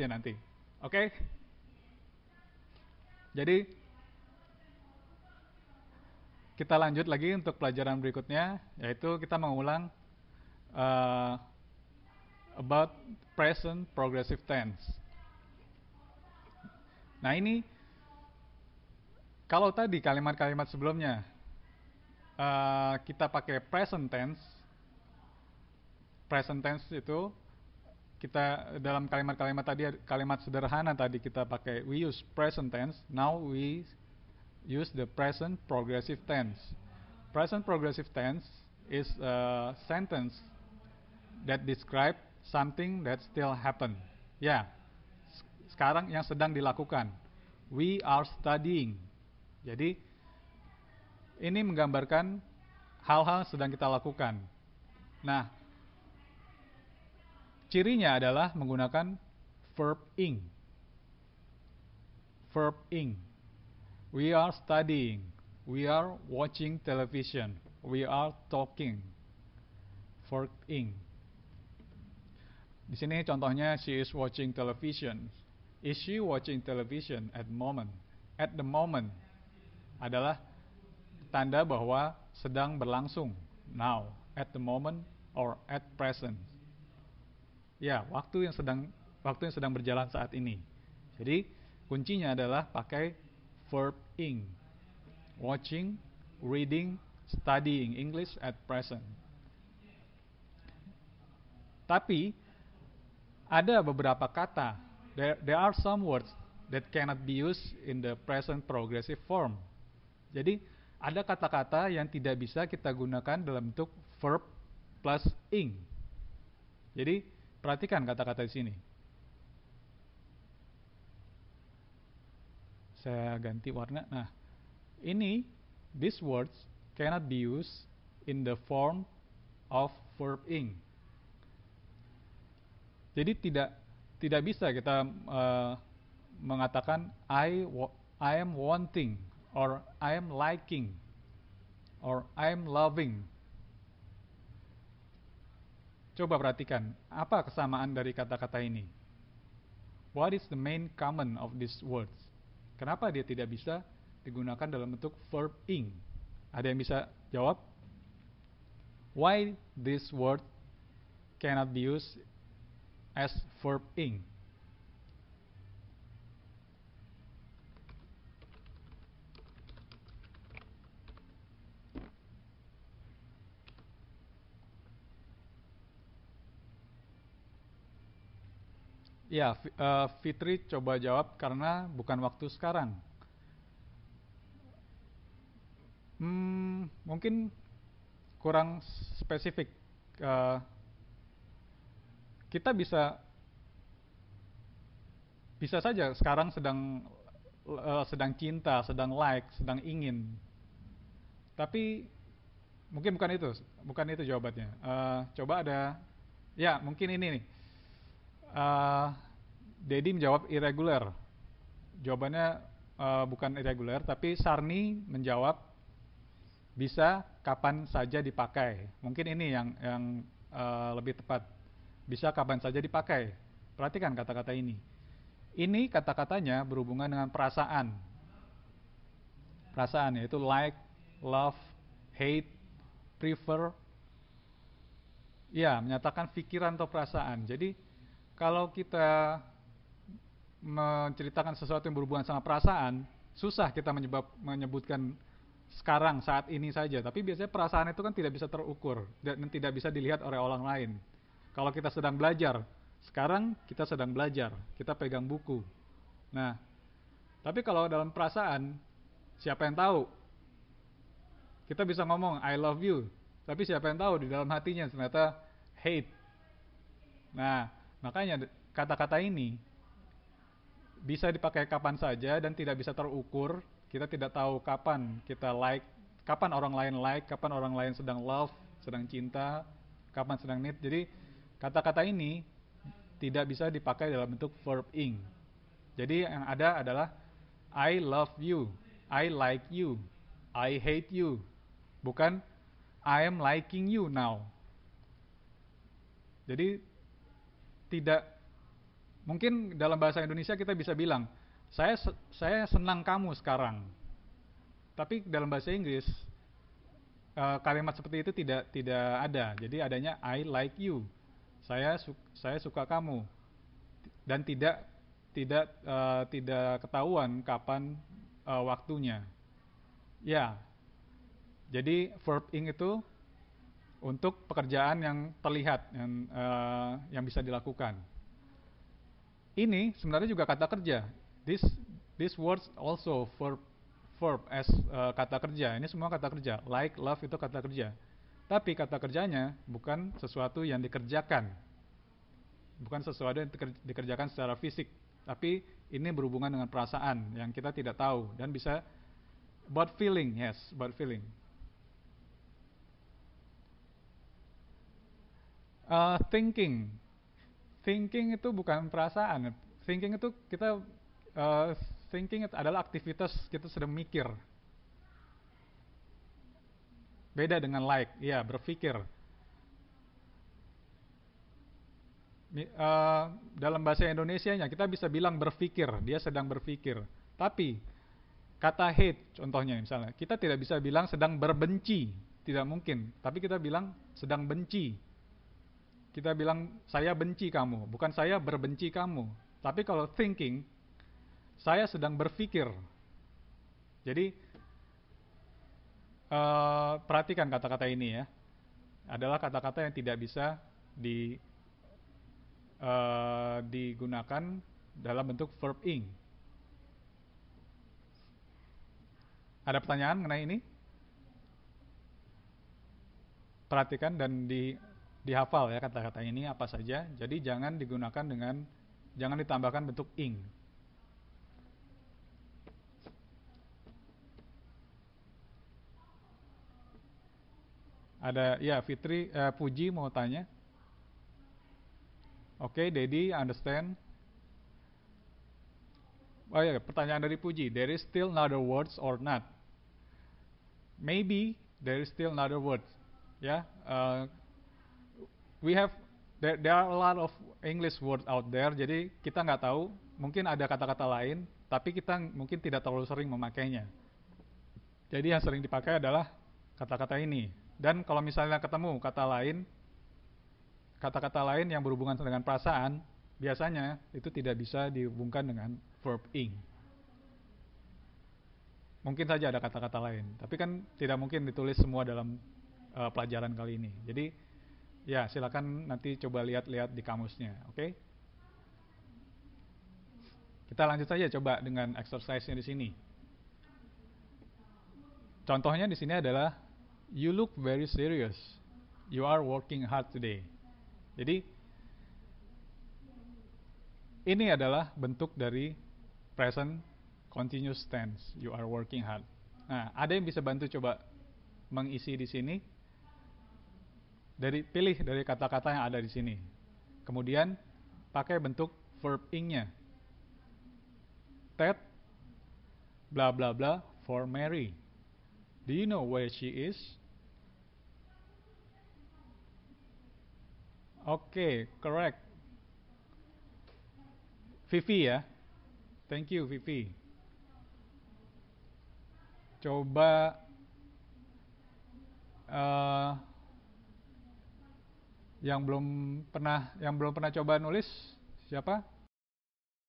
ya nanti. Oke? Okay? Jadi kita lanjut lagi untuk pelajaran berikutnya yaitu kita mengulang uh, about present progressive tense. Nah, ini kalau tadi kalimat-kalimat sebelumnya uh, kita pakai present tense present tense itu kita dalam kalimat-kalimat tadi kalimat sederhana tadi kita pakai we use present tense now we use the present progressive tense present progressive tense is a sentence that describe something that still happen ya yeah. sekarang yang sedang dilakukan we are studying jadi ini menggambarkan hal-hal sedang kita lakukan nah Cirinya adalah menggunakan verb ing. Verb ing. We are studying. We are watching television. We are talking. Verb ing. Di sini contohnya she is watching television. Is she watching television at the moment? At the moment adalah tanda bahwa sedang berlangsung now, at the moment or at present. Ya, waktu yang sedang waktu yang sedang berjalan saat ini. Jadi kuncinya adalah pakai verb ing. Watching, reading, studying English at present. Tapi ada beberapa kata, there, there are some words that cannot be used in the present progressive form. Jadi ada kata-kata yang tidak bisa kita gunakan dalam bentuk verb plus ing. Jadi Perhatikan kata-kata di sini. Saya ganti warna. Nah, ini these words cannot be used in the form of verb ing. Jadi tidak tidak bisa kita uh, mengatakan I I am wanting or I am liking or I am loving Coba perhatikan, apa kesamaan dari kata-kata ini? What is the main common of these words? Kenapa dia tidak bisa digunakan dalam bentuk verb ing? Ada yang bisa jawab? Why this word cannot be used as verb ing? Ya, eh, Fitri coba jawab karena bukan waktu sekarang. Hmm, mungkin kurang spesifik. Eh, kita bisa bisa saja sekarang sedang eh, sedang cinta, sedang like, sedang ingin. Tapi mungkin bukan itu, bukan itu jawabannya. coba ada, ya mungkin ini nih uh, eh, Dedi menjawab irregular. Jawabannya uh, bukan irregular, tapi Sarni menjawab bisa kapan saja dipakai. Mungkin ini yang yang uh, lebih tepat. Bisa kapan saja dipakai. Perhatikan kata-kata ini. Ini kata-katanya berhubungan dengan perasaan. Perasaan yaitu like, love, hate, prefer. Ya, menyatakan pikiran atau perasaan. Jadi kalau kita menceritakan sesuatu yang berhubungan sama perasaan, susah kita menyebab, menyebutkan sekarang saat ini saja. Tapi biasanya perasaan itu kan tidak bisa terukur dan tidak bisa dilihat oleh orang lain. Kalau kita sedang belajar, sekarang kita sedang belajar, kita pegang buku. Nah, tapi kalau dalam perasaan, siapa yang tahu? Kita bisa ngomong I love you, tapi siapa yang tahu di dalam hatinya ternyata hate. Nah, Makanya kata-kata ini bisa dipakai kapan saja dan tidak bisa terukur. Kita tidak tahu kapan kita like, kapan orang lain like, kapan orang lain sedang love, sedang cinta, kapan sedang need. Jadi kata-kata ini tidak bisa dipakai dalam bentuk verb ing. Jadi yang ada adalah I love you, I like you, I hate you. Bukan I am liking you now. Jadi tidak mungkin dalam bahasa Indonesia kita bisa bilang saya saya senang kamu sekarang. Tapi dalam bahasa Inggris eh, kalimat seperti itu tidak tidak ada. Jadi adanya I like you. Saya saya suka kamu. Dan tidak tidak uh, tidak ketahuan kapan uh, waktunya. Ya. Jadi verb ing itu untuk pekerjaan yang terlihat yang uh, yang bisa dilakukan. Ini sebenarnya juga kata kerja. This this words also verb verb as uh, kata kerja. Ini semua kata kerja. Like, love itu kata kerja. Tapi kata kerjanya bukan sesuatu yang dikerjakan. Bukan sesuatu yang dikerjakan secara fisik, tapi ini berhubungan dengan perasaan yang kita tidak tahu dan bisa about feeling, yes, about feeling. uh, thinking thinking itu bukan perasaan thinking itu kita uh, thinking itu adalah aktivitas kita sedang mikir beda dengan like ya berpikir uh, dalam bahasa Indonesia nya kita bisa bilang berpikir dia sedang berpikir tapi kata hate contohnya misalnya kita tidak bisa bilang sedang berbenci tidak mungkin tapi kita bilang sedang benci kita bilang saya benci kamu, bukan saya berbenci kamu. Tapi kalau thinking, saya sedang berpikir. Jadi uh, perhatikan kata-kata ini ya. Adalah kata-kata yang tidak bisa di uh, digunakan dalam bentuk verb ing. Ada pertanyaan mengenai ini? Perhatikan dan di dihafal ya kata-kata ini apa saja. Jadi jangan digunakan dengan jangan ditambahkan bentuk ing. Ada ya Fitri eh, Puji mau tanya. Oke, okay, Dedi understand. Oh ya, pertanyaan dari Puji. There is still another words or not? Maybe there is still another words. Ya, yeah, uh, we have there, there are a lot of English words out there, jadi kita nggak tahu, mungkin ada kata-kata lain, tapi kita mungkin tidak terlalu sering memakainya. Jadi yang sering dipakai adalah kata-kata ini. Dan kalau misalnya ketemu kata lain, kata-kata lain yang berhubungan dengan perasaan, biasanya itu tidak bisa dihubungkan dengan verb ing. Mungkin saja ada kata-kata lain, tapi kan tidak mungkin ditulis semua dalam uh, pelajaran kali ini. Jadi Ya, silakan nanti coba lihat-lihat di kamusnya, oke? Okay? Kita lanjut saja coba dengan exercise-nya di sini. Contohnya di sini adalah you look very serious. You are working hard today. Jadi ini adalah bentuk dari present continuous tense. You are working hard. Nah, ada yang bisa bantu coba mengisi di sini? dari pilih dari kata-kata yang ada di sini. Kemudian pakai bentuk verb ing-nya. Ted bla bla bla for Mary. Do you know where she is? Oke, okay, correct. Vivi ya. Thank you Vivi. Coba uh, yang belum pernah yang belum pernah coba nulis siapa